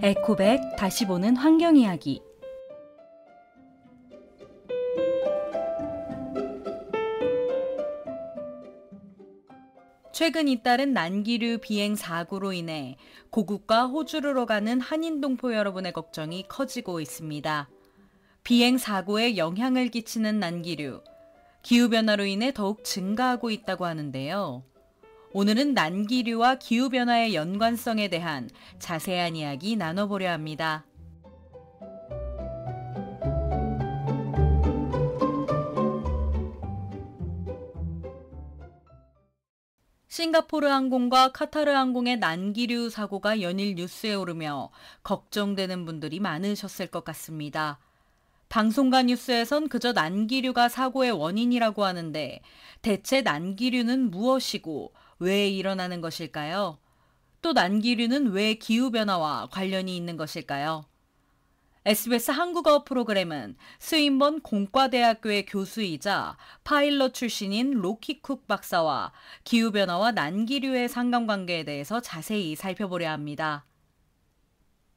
에코백 다시 보는 환경 이야기. 최근 잇따른 난기류 비행 사고로 인해 고국과 호주로 가는 한인 동포 여러분의 걱정이 커지고 있습니다. 비행 사고에 영향을 끼치는 난기류, 기후 변화로 인해 더욱 증가하고 있다고 하는데요. 오늘은 난기류와 기후변화의 연관성에 대한 자세한 이야기 나눠보려 합니다. 싱가포르 항공과 카타르 항공의 난기류 사고가 연일 뉴스에 오르며 걱정되는 분들이 많으셨을 것 같습니다. 방송가 뉴스에선 그저 난기류가 사고의 원인이라고 하는데 대체 난기류는 무엇이고 왜 일어나는 것일까요? 또 난기류는 왜 기후변화와 관련이 있는 것일까요? SBS 한국어 프로그램은 스윈번 공과대학교의 교수이자 파일럿 출신인 로키 쿡 박사와 기후변화와 난기류의 상관관계에 대해서 자세히 살펴보려 합니다.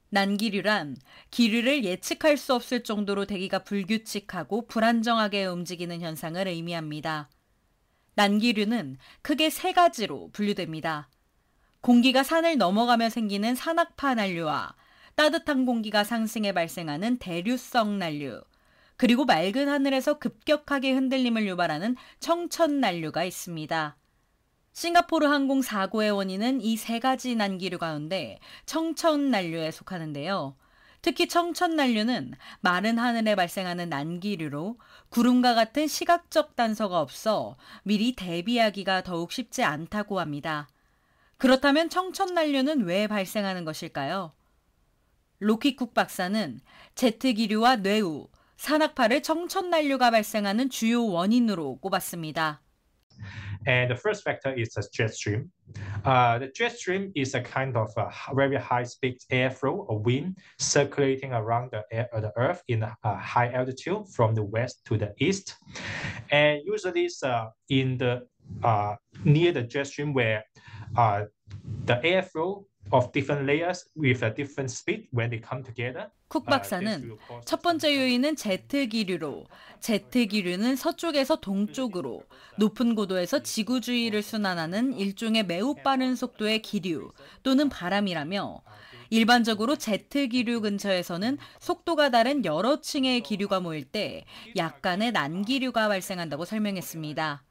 난기류란 기류를 예측할 수 없을 정도로 대기가 불규칙하고 불안정하게 움직이는 현상을 의미합니다. 난기류는 크게 세 가지로 분류됩니다. 공기가 산을 넘어가며 생기는 산악파 난류와 따뜻한 공기가 상승해 발생하는 대류성 난류, 그리고 맑은 하늘에서 급격하게 흔들림을 유발하는 청천 난류가 있습니다. 싱가포르 항공 사고의 원인은 이 세 가지 난기류 가운데 청천 난류에 속하는데요. 특히 청천난류는 마른 하늘에 발생하는 난기류로 구름과 같은 시각적 단서가 없어 미리 대비하기가 더욱 쉽지 않다고 합니다. 그렇다면 청천난류는 왜 발생하는 것일까요? 로키쿡 박사는 제트기류와 뇌우, 산악파를 청천난류가 발생하는 주요 원인으로 꼽았습니다. And the first vector is a jet stream. Uh, the jet stream is a kind of a very high-speed airflow or wind circulating around the, air, uh, the Earth in a high altitude from the west to the east. And usually uh, in the uh, near the jet stream where uh, the airflow of different layers with a different speed when they come together. 쿡 uh, 박사는 첫 번째 요인은 제트 기류로, 제트 기류는 서쪽에서 동쪽으로, 높은 고도에서 지구 주위를 순환하는 일종의 매우 빠른 속도의 기류 또는 바람이라며 일반적으로 제트 기류 근처에서는 속도가 다른 여러 층의 기류가 모일 때 약간의 난기류가 발생한다고 설명했습니다.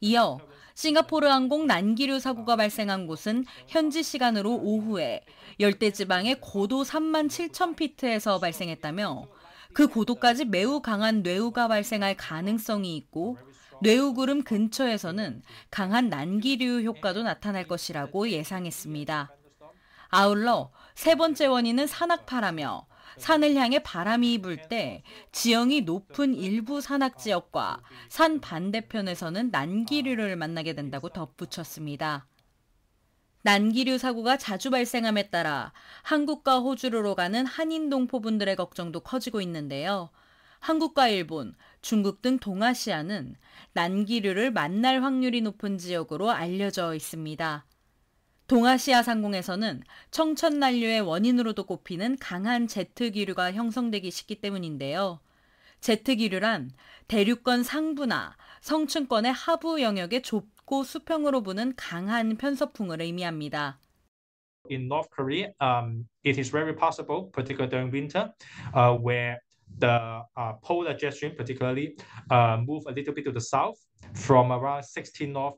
이어 싱가포르 항공 난기류 사고가 발생한 곳은 현지 시간으로 오후에 열대 지방의 고도 3만 7천 피트에서 발생했다며 그 고도까지 매우 강한 뇌우가 발생할 가능성이 있고 뇌우구름 근처에서는 강한 난기류 효과도 나타날 것이라고 예상했습니다. 아울러 세 번째 원인은 산악파라며 산을 향해 바람이 불 때 지형이 높은 일부 산악 지역과 산 반대편에서는 난기류를 만나게 된다고 덧붙였습니다. 난기류 사고가 자주 발생함에 따라 한국과 호주로 가는 한인 동포분들의 걱정도 커지고 있는데요. 한국과 일본, 중국 등 동아시아는 난기류를 만날 확률이 높은 지역으로 알려져 있습니다. 동아시아 상공에서는 청천 난류의 원인으로도 꼽히는 강한 제트 기류가 형성되기 쉽기 때문인데요. 제트 기류란 대륙권 상부나 성층권의 하부 영역의 좁고 수평으로 부는 강한 편서풍을 의미합니다. In North Korea, um, it is very possible, particularly during winter, uh, where the uh, polar jet stream particularly uh, move a little bit to the south from around 16 north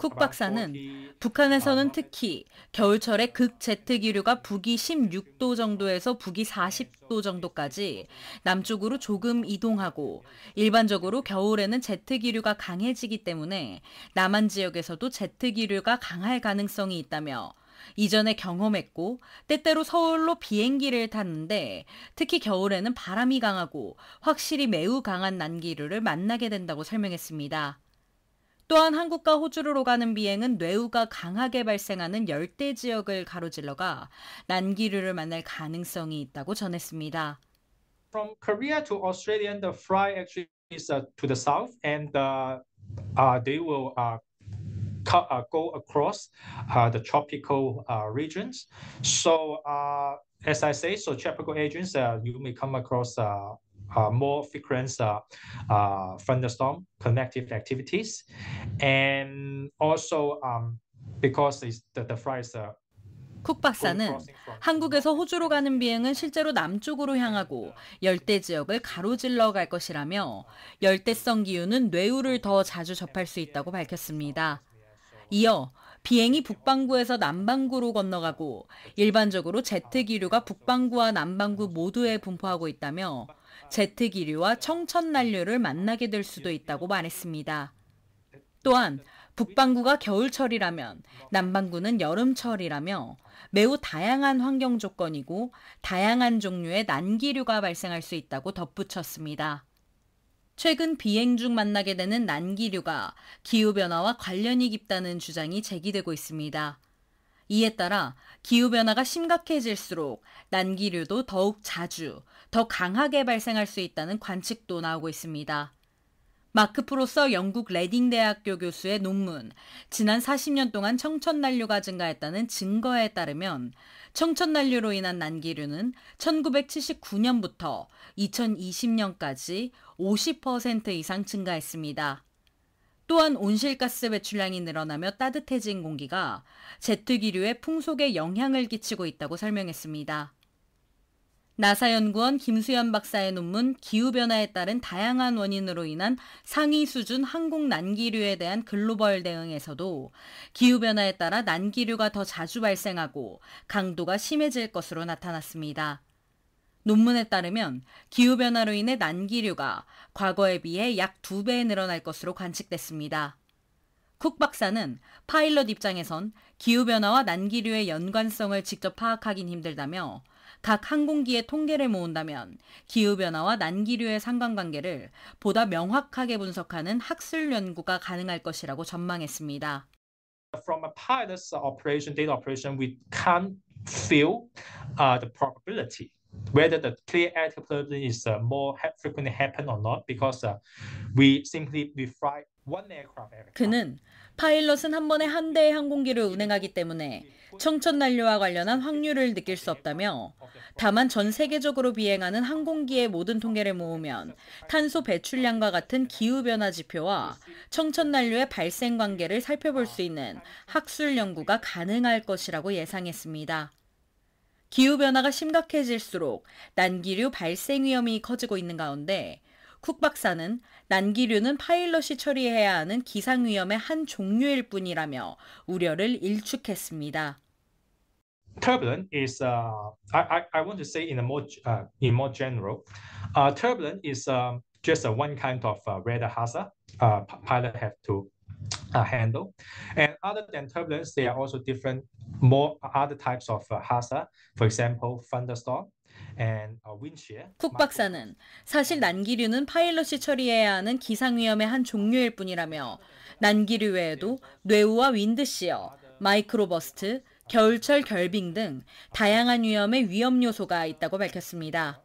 쿡 아, 박사는 북한에서는 아, 네. 특히 겨울철에 극제트 기류가 북위 16도 정도에서 북위 40도 정도까지 남쪽으로 조금 이동하고 일반적으로 겨울에는 제트 기류가 강해지기 때문에 남한 지역에서도 제트 기류가 강할 가능성이 있다며 이전에 경험했고 때때로 서울로 비행기를 탔는데 특히 겨울에는 바람이 강하고 확실히 매우 강한 난기류를 만나게 된다고 설명했습니다. 또한 한국과 호주를 오가는 비행은 뇌우가 강하게 발생하는 열대 지역을 가로질러가 난기류를 만날 가능성이 있다고 전했습니다. From Korea to Australia, the fry actually is uh, to the south, and uh, uh, they will uh, co- uh, go across uh, the tropical uh, regions. So, uh, as I say, so tropical agents, uh, you may come across. Uh, uh, more frequent uh, uh, thunderstorm connective activities. And also um, because the, the flights a uh, r 쿡 박사는 한국에서 호주로 가는 비행은 실제로 남쪽으로 향하고 열대 지역을 가로질러 갈 것이라며 열대성 기후는 뇌우를 더 자주 접할 수 있다고 밝혔습니다. 이어 비행이 북반구에서 남반구로 건너가고 일반적으로 제트 기류가 북반구와 남반구 모두에 분포하고 있다며 제트기류와 청천난류를 만나게 될 수도 있다고 말했습니다. 또한 북반구가 겨울철이라면 남반구는 여름철이라며 매우 다양한 환경 조건이고 다양한 종류의 난기류가 발생할 수 있다고 덧붙였습니다. 최근 비행 중 만나게 되는 난기류가 기후변화와 관련이 깊다는 주장이 제기되고 있습니다. 이에 따라 기후변화가 심각해질수록 난기류도 더욱 자주, 더 강하게 발생할 수 있다는 관측도 나오고 있습니다. 마크 프로서 영국 레딩 대학교 교수의 논문, 지난 40년 동안 청천난류가 증가했다는 증거에 따르면 청천난류로 인한 난기류는 1979년부터 2020년까지 50% 이상 증가했습니다. 또한 온실가스 배출량이 늘어나며 따뜻해진 공기가 제트기류의 풍속에 영향을 끼치고 있다고 설명했습니다. 나사 연구원 김수현 박사의 논문 기후변화에 따른 다양한 원인으로 인한 상위 수준 항공 난기류에 대한 글로벌 대응에서도 기후변화에 따라 난기류가 더 자주 발생하고 강도가 심해질 것으로 나타났습니다. 논문에 따르면 기후변화로 인해 난기류가 과거에 비해 약 두배 늘어날 것으로 관측됐습니다. 쿡 박사는 파일럿 입장에선 기후변화와 난기류의 연관성을 직접 파악하긴 힘들다며 각 항공기의 통계를 모은다면 기후변화와 난기류의 상관관계를 보다 명확하게 분석하는 학술 연구가 가능할 것이라고 전망했습니다. From a pilot's operation, data operation, we can feel uh, the probability. whether the clear active p l l u t i is uh, more frequently happen or not because uh, we simply we fly one aircraft every time. 그는 파일럿은 한 번에 한 대의 항공기를 운행하기 때문에 청천 난료와 관련한 확률을 느낄 수 없다며 다만 전 세계적으로 비행하는 항공기의 모든 통계를 모으면 탄소 배출량과 같은 기후 변화 지표와 청천 난료의 발생 관계를 살펴볼 수 있는 학술 연구가 가능할 것이라고 예상했습니다. 기후변화가 심각해질수록 난기류 발생 위험이 커지고 있는 가운데 쿡 박사는 난기류는 파일럿이 처리해야 하는 기상 위험의 한 종류일 뿐이라며 우려를 일축했습니다. Turbulence is, uh, I, I want to say in a more, uh, in more general, uh, turbulence is um, just a one kind of uh, weather hazard uh, pilot have to uh, handle. And other than turbulence, there are also different more other types of uh, hazard. For example, thunderstorm. And, uh, wind shear. 쿡 박사는 사실 난기류는 파일럿이 처리해야 하는 기상 위험의 한 종류일 뿐이라며 난기류 외에도 뇌우와 윈드시어, 마이크로버스트, 겨울철 결빙 등 다양한 위험의 위험 요소가 있다고 밝혔습니다.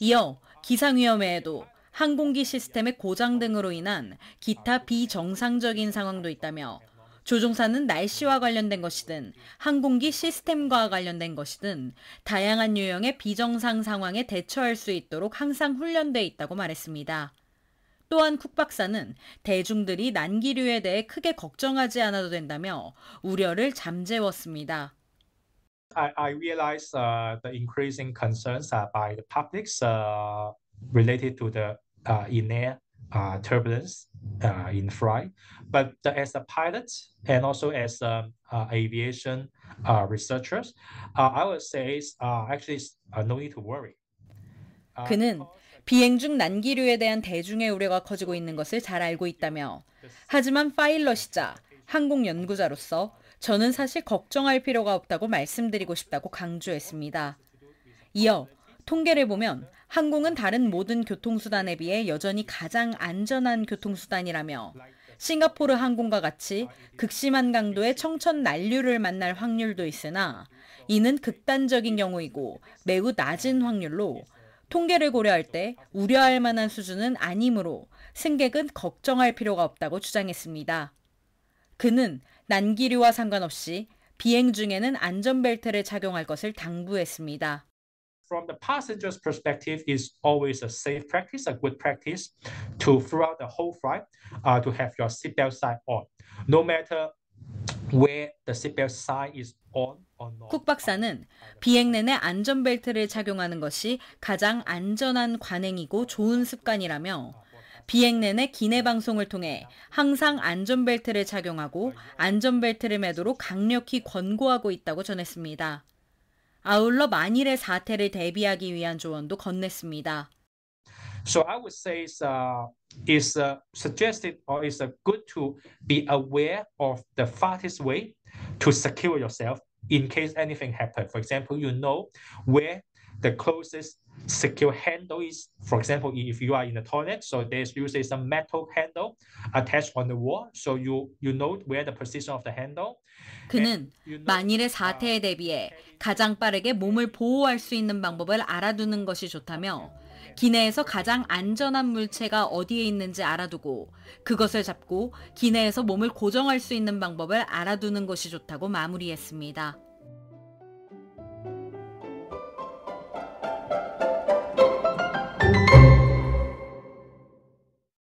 이어 기상 위험에도 항공기 시스템의 고장 등으로 인한 기타 비정상적인 상황도 있다며 조종사는 날씨와 관련된 것이든 항공기 시스템과 관련된 것이든 다양한 유형의 비정상 상황에 대처할 수 있도록 항상 훈련돼 있다고 말했습니다. 또한 쿡 박사는 대중들이 난기류에 대해 크게 걱정하지 않아도 된다며 우려를 잠재웠습니다. I, I realize uh, the increasing concerns uh, by the p u b l i c uh, related to the in air turbulence in flight. But as a pilot and also as aviation researchers, I would say actually no need to worry. 그는 비행 중 난기류에 대한 대중의 우려가 커지고 있는 것을 잘 알고 있다며 하지만 파일럿이자 항공 연구자로서 저는 사실 걱정할 필요가 없다고 말씀드리고 싶다고 강조했습니다. 이어 통계를 보면 항공은 다른 모든 교통수단에 비해 여전히 가장 안전한 교통수단이라며 싱가포르 항공과 같이 극심한 강도의 청천 난류를 만날 확률도 있으나 이는 극단적인 경우이고 매우 낮은 확률로 통계를 고려할 때 우려할 만한 수준은 아니므로 승객은 걱정할 필요가 없다고 주장했습니다. 그는 난기류와 상관없이 비행 중에는 안전벨트를 착용할 것을 당부했습니다. from the passenger's perspective is always a safe practice, a good practice to throughout the whole flight uh, to have your seatbelt sign on. No matter where the seatbelt sign is on or not. 쿡 박사는 비행 내내 안전벨트를 착용하는 것이 가장 안전한 관행이고 좋은 습관이라며 비행 내내 기내 방송을 통해 항상 안전벨트를 착용하고 안전벨트를 매도록 강력히 권고하고 있다고 전했습니다. 아울러 만일의 사태를 대비하기 위한 조언도 건넸습니다. So I would say it's, uh, it's uh, suggested or it's uh, good to be aware of the fastest way to secure yourself in case anything happens. For example, you know where the closest secure handle is, for example, if you are in a toilet, so there's usually some metal handle attached on the wall, so you you note where the position of the handle. 그는 만일의 사태에 대비해 가장 빠르게 몸을 보호할 수 있는 방법을 알아두는 것이 좋다며 기내에서 가장 안전한 물체가 어디에 있는지 알아두고 그것을 잡고 기내에서 몸을 고정할 수 있는 방법을 알아두는 것이 좋다고 마무리했습니다.